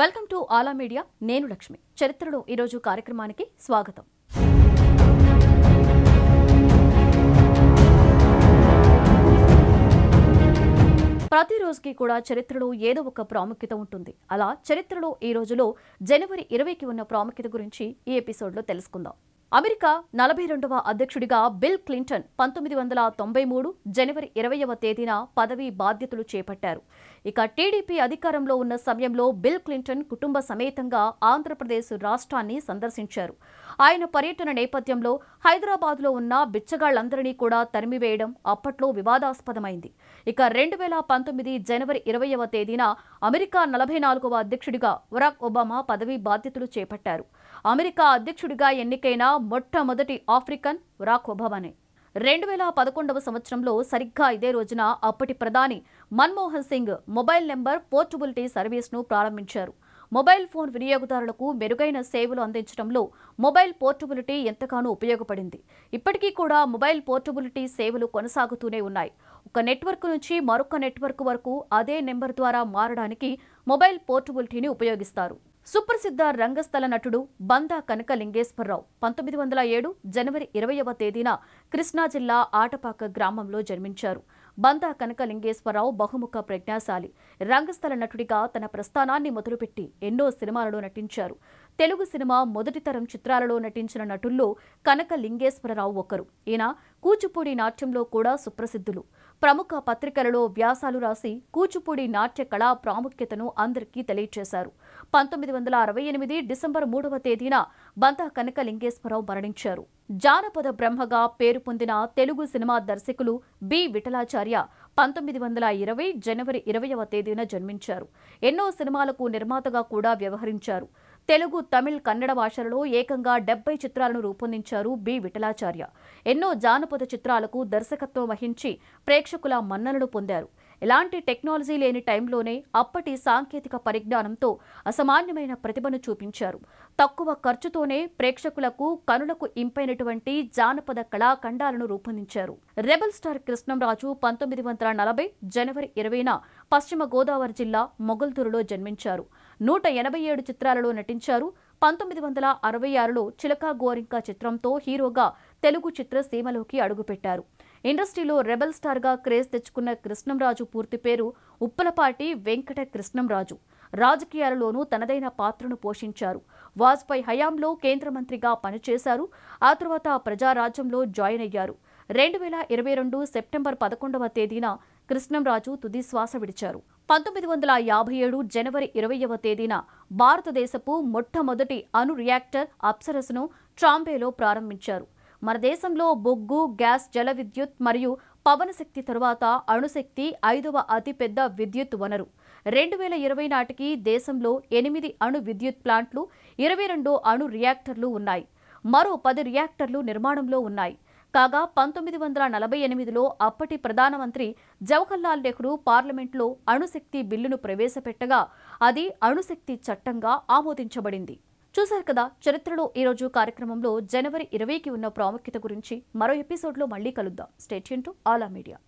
welcome to ఆలా media నేను లక్ష్మి చరిత్రలో ఈరోజు కార్యక్రమానికి స్వాగతం ప్రతిరోజుకి కూడా చరిత్రలో ఏదో ఒక ప్రాముఖ్యత ఉంటుంది అలా చరిత్రలో ఈ రోజులో జనవరి ఇరవైకి ఉన్న ప్రాముఖ్యత గురించి ఈ ఎపిసోడ్లో తెలుసుకుందాం అమెరికా నలభై రెండవ అధ్యక్షుడిగా బిల్ క్లింటన్ పంతొమ్మిది వందల తొంభై మూడు జనవరి ఇరవైవ తేదీన పదవీ బాధ్యతలు చేపట్టారు ఇక టీడీపీ అధికారంలో ఉన్న సమయంలో బిల్ క్లింటన్ కుటుంబ సమేతంగా ఆంధ్రప్రదేశ్ రాష్ట్రాన్ని సందర్శించారు ఆయన పర్యటన నేపథ్యంలో హైదరాబాద్లో ఉన్న బిచ్చగాళ్లందరినీ కూడా తరిమివేయడం అప్పట్లో వివాదాస్పదమైంది ఇక రెండు వేల పంతొమ్మిది జనవరి ఇరవైవ తేదీన అమెరికా నలభై నాలుగవ అధ్యక్షుడిగా వరాక్ ఒబామా పదవీ బాధ్యతలు చేపట్టారు అమెరికా అధ్యక్షుడిగా ఎన్నికైన మొట్టమొదటి ఆఫ్రికన్ బరాక్ ఒబామానే రెండు వేల పదకొండవ సంవత్సరంలో సరిగ్గా ఇదే రోజున అప్పటి ప్రధాని Manmohan Singh mobile number portability సర్వీస్ను ప్రారంభించారు మొబైల్ ఫోన్ వినియోగదారులకు మెరుగైన సేవలు అందించడంలో మొబైల్ పోర్టబిలిటీ ఎంతగానో ఉపయోగపడింది ఇప్పటికీ కూడా మొబైల్ పోర్టబిలిటీ సేవలు కొనసాగుతూనే ఉన్నాయి ఒక నెట్వర్క్ నుంచి మరొక నెట్వర్క్ వరకు అదే నెంబర్ ద్వారా మారడానికి మొబైల్ పోర్టబిలిటీని ఉపయోగిస్తారు సుప్రసిద్ధ రంగస్థల నటుడు బందా కనకలింగేశ్వరరావు పంతొమ్మిది వందల ఏడు జనవరి ఇరవయవ తేదీన కృష్ణా జిల్లా ఆటపాక గ్రామంలో జన్మించారు బందా కనకలింగేశ్వరరావు బహుముఖ ప్రజ్ఞాశాలి రంగస్థల నటుడిగా తన ప్రస్థానాన్ని మొదలుపెట్టి ఎన్నో సినిమాలలో నటించారు తెలుగు సినిమా మొదటి తరం చిత్రాలలో నటించిన నటుల్లో కనక లింగేశ్వరరావు ఒకరు ఈయన కూచిపూడి నాట్యంలో కూడా సుప్రసిద్ధులు ప్రముఖ పత్రికలలో వ్యాసాలు రాసి కూచిపూడి నాట్య కళా ప్రాముఖ్యతను అందరికీ తెలియజేశారు పంతొమ్మిది వందల అరవై ఎనిమిది డిసెంబర్ మూడవ తేదీన బంత కనక లింగేశ్వరరావు మరణించారు జానపద బ్రహ్మగా పేరు పొందిన తెలుగు సినిమా దర్శకులు బి విఠలాచార్య పంతొమ్మిది వందల ఇరవై జనవరి ఇరవయవ తేదీన జన్మించారు ఎన్నో సినిమాలకు నిర్మాతగా కూడా వ్యవహరించారు తెలుగు తమిళ్ కన్నడ భాషలలో ఏకంగా డెబ్బై చిత్రాలను రూపొందించారు బి విఠలాచార్య ఎన్నో జానపద చిత్రాలకు దర్శకత్వం వహించి ప్రేక్షకుల మన్ననలు పొందారు ఇలాంటి టెక్నాలజీ లేని టైంలోనే అప్పటి సాంకేతిక పరిజ్ఞానంతో అసామాన్యమైన ప్రతిభను చూపించారు తక్కువ ఖర్చుతోనే ప్రేక్షకులకు కనులకు ఇంపైనటువంటి జానపద కళాఖండాలను రూపొందించారు రెబల్ స్టార్ కృష్ణంరాజు పంతొమ్మిది వందల నలభై జనవరి ఇరవైన పశ్చిమ గోదావరి జిల్లా మొగల్తూరులో జన్మించారు నూట ఎనభై ఏడు చిత్రాలలో నటించారు పంతొమ్మిది వందల అరవై ఆరులో చిలకా గోరింకా చిత్రంతో హీరోగా తెలుగు చిత్ర సీమలోకి అడుగుపెట్టారు ఇండస్ట్రీలో రెబల్ స్టార్గా క్రేజ్ తెచ్చుకున్న కృష్ణంరాజు పూర్తి పేరు ఉప్పలపాటి వెంకట కృష్ణంరాజు రాజకీయాలలోనూ తనదైన పాత్రను పోషించారు వాజ్పేయి హయాంలో కేంద్ర మంత్రిగా పనిచేశారు ఆ తర్వాత ప్రజారాజ్యంలో జాయిన్ అయ్యారు రెండు వేల ఇరవై రెండు సెప్టెంబర్ పదకొండవ తేదీన కృష్ణంరాజు తుది శ్వాస విడిచారు పంతొమ్మిది వందల యాభై ఏడు జనవరి ఇరవైవ తేదీన భారతదేశపు మొట్టమొదటి అణు రియాక్టర్ అప్సరస్ను ట్రాంబేలో ప్రారంభించారు మన దేశంలో బొగ్గు గ్యాస్ జల విద్యుత్ మరియు పవన శక్తి తరువాత అణుశక్తి ఐదవ అతిపెద్ద విద్యుత్ వనరు రెండు వేల ఇరవై నాటికి దేశంలో ఎనిమిది అణు విద్యుత్ ప్లాంట్లు ఇరవై రెండు అణు రియాక్టర్లు ఉన్నాయి మరో పది రియాక్టర్లు నిర్మాణంలో ఉన్నాయి కాగా పంతొమ్మిది వందల నలభై ఎనిమిదిలో అప్పటి ప్రధానమంత్రి జవహర్లాల్ నెహ్రూ పార్లమెంట్లో అణుశక్తి బిల్లును ప్రవేశపెట్టగా అది అణుశక్తి చట్టంగా ఆమోదించబడింది చూశారు కదా చరిత్రలో ఈరోజు కార్యక్రమంలో జనవరి ఇరవైకి ఉన్న ప్రాముఖ్యత గురించి మరో ఎపిసోడ్లో మళ్ళీ కలుద్దాం స్టేట్ టు ఆలా మీడియా